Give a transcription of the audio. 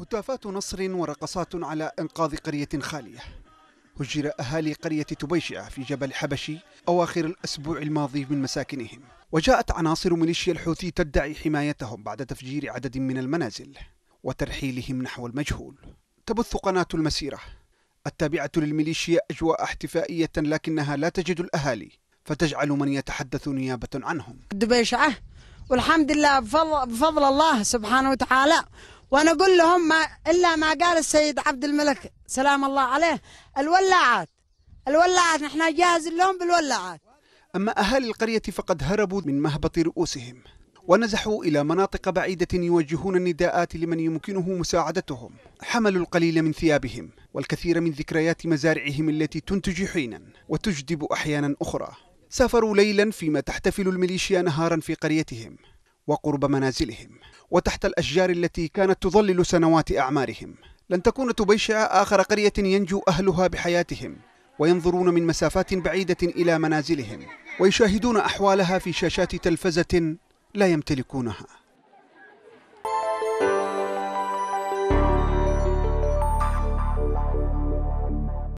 هتافات نصر ورقصات على إنقاذ قرية خالية هجر أهالي قرية تبيشعه في جبل حبشي أواخر الأسبوع الماضي من مساكنهم وجاءت عناصر ميليشيا الحوثي تدعي حمايتهم بعد تفجير عدد من المنازل وترحيلهم نحو المجهول تبث قناة المسيرة التابعة للميليشيا أجواء احتفائية لكنها لا تجد الأهالي فتجعل من يتحدث نيابة عنهم دبيشعة والحمد لله بفضل, بفضل الله سبحانه وتعالى وانا اقول لهم ما الا ما قال السيد عبد الملك سلام الله عليه الولاعات الولاعات نحن جاهزين لهم بالولاعات اما اهالي القريه فقد هربوا من مهبط رؤوسهم ونزحوا الى مناطق بعيده يوجهون النداءات لمن يمكنه مساعدتهم حملوا القليل من ثيابهم والكثير من ذكريات مزارعهم التي تنتج حينا وتجدب احيانا اخرى سافروا ليلا فيما تحتفل الميليشيا نهارا في قريتهم وقرب منازلهم وتحت الأشجار التي كانت تظلل سنوات أعمارهم لن تكون تبيشع آخر قرية ينجو أهلها بحياتهم وينظرون من مسافات بعيدة إلى منازلهم ويشاهدون أحوالها في شاشات تلفزة لا يمتلكونها